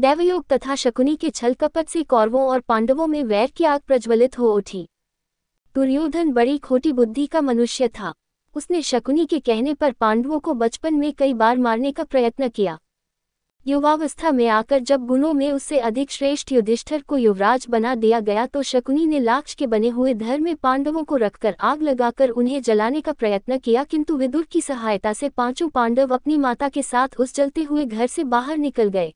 देवयोग तथा शकुनी के छलकपट से कौरवों और पांडवों में वैर की आग प्रज्वलित हो उठी दुर्योधन बड़ी खोटी बुद्धि का मनुष्य था उसने शकुनी के कहने पर पांडवों को बचपन में कई बार मारने का प्रयत्न किया युवावस्था में आकर जब गुणों में उससे अधिक श्रेष्ठ युधिष्ठर को युवराज बना दिया गया तो शकुनी ने लाक्ष के बने हुए धर में पांडवों को रखकर आग लगाकर उन्हें जलाने का प्रयत्न किया किंतु विदुर की सहायता से पांचों पांडव अपनी माता के साथ उस जलते हुए घर से बाहर निकल गए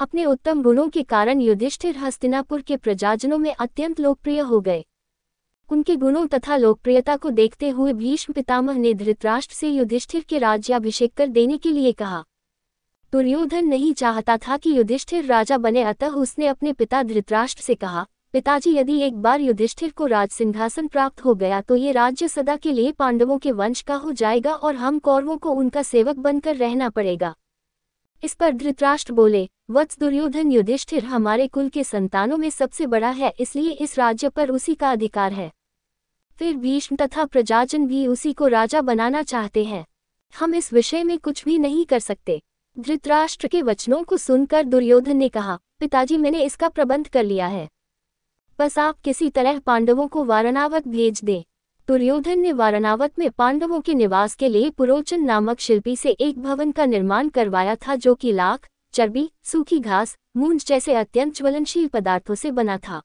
अपने उत्तम गुणों के कारण युधिष्ठिर हस्तिनापुर के प्रजाजनों में अत्यंत लोकप्रिय हो गए उनके गुणों तथा लोकप्रियता को देखते हुए भीष्म पितामह ने धृतराष्ट्र से युधिष्ठिर के राज्याभिषेक कर देने के लिए कहा दुर्योधन नहीं चाहता था कि युधिष्ठिर राजा बने अतः उसने अपने पिता धृतराष्ट्र से कहा पिताजी यदि एक बार युधिष्ठिर को राज सिंहासन प्राप्त हो गया तो ये राज्य सदा के लिए पांडवों के वंश का हो जाएगा और हम कौरवों को उनका सेवक बनकर रहना पड़ेगा इस पर धृतराष्ट्र बोले वत्स दुर्योधन युधिष्ठिर हमारे कुल के संतानों में सबसे बड़ा है इसलिए इस राज्य पर उसी का अधिकार है फिर भीष्म तथा प्रजाजन भी उसी को राजा बनाना चाहते हैं हम इस विषय में कुछ भी नहीं कर सकते धृतराष्ट्र के वचनों को सुनकर दुर्योधन ने कहा पिताजी मैंने इसका प्रबंध कर लिया है बस आप किसी तरह पांडवों को वारणावत भेज दें दुर्योधन ने वारणावत में पांडवों के निवास के लिए पुरोचन नामक शिल्पी से एक भवन का निर्माण करवाया था जो कि लाख चर्बी सूखी घास मूंज जैसे अत्यंत ज्वलनशील पदार्थों से बना था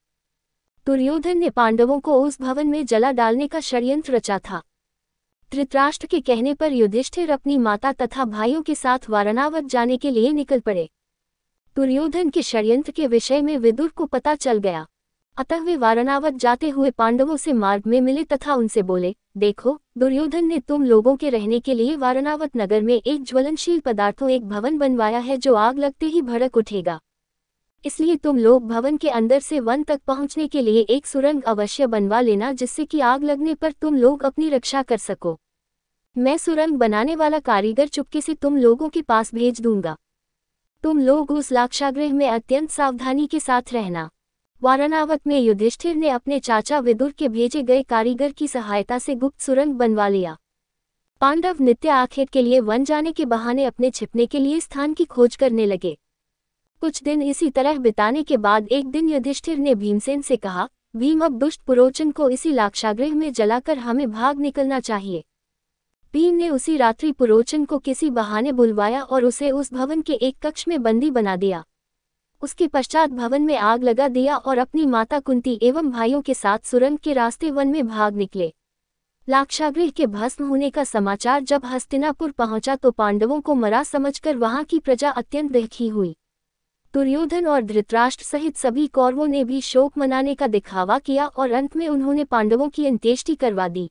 दुर्योधन ने पांडवों को उस भवन में जला डालने का षड्यंत्र रचा था धृतराष्ट्र के कहने पर युधिष्ठिर अपनी माता तथा भाइयों के साथ वारणावत जाने के लिए निकल पड़े दुर्योधन के षड्यंत्र के विषय में विदुर को पता चल गया अतः वे वारणावत जाते हुए पांडवों से मार्ग में मिले तथा उनसे बोले देखो दुर्योधन ने तुम लोगों के रहने के लिए वारणावत नगर में एक ज्वलनशील पदार्थों एक भवन बनवाया है जो आग लगते ही भड़क उठेगा इसलिए तुम लोग भवन के अंदर से वन तक पहुंचने के लिए एक सुरंग अवश्य बनवा लेना जिससे कि आग लगने पर तुम लोग अपनी रक्षा कर सको मैं सुरंग बनाने वाला कारीगर चुपके से तुम लोगों के पास भेज दूंगा तुम लोग उस लाक्षागृह में अत्यंत सावधानी के साथ रहना वाराणावत में युधिष्ठिर ने अपने चाचा विदुर के भेजे गए कारीगर की सहायता से गुप्त सुरंग बनवा लिया पांडव नित्य आखिर के लिए वन जाने के बहाने अपने छिपने के लिए स्थान की खोज करने लगे कुछ दिन इसी तरह बिताने के बाद एक दिन युधिष्ठिर ने भीमसेन से कहा भीम अब दुष्ट पुरोचन को इसी लाक्षागृह में जलाकर हमें भाग निकलना चाहिए भीम ने उसी रात्रि पुरोचन को किसी बहाने बुलवाया और उसे उस भवन के एक कक्ष में बंदी बना दिया उसके पश्चात भवन में आग लगा दिया और अपनी माता कुंती एवं भाइयों के साथ सुरंग के रास्ते वन में भाग निकले लाक्षागृह के भस्म होने का समाचार जब हस्तिनापुर पहुंचा तो पांडवों को मरा समझकर वहां की प्रजा अत्यंत दुखी हुई दुर्योधन और धृतराष्ट्र सहित सभी कौरवों ने भी शोक मनाने का दिखावा किया और अंत में उन्होंने पांडवों की अंत्येष्टि करवा दी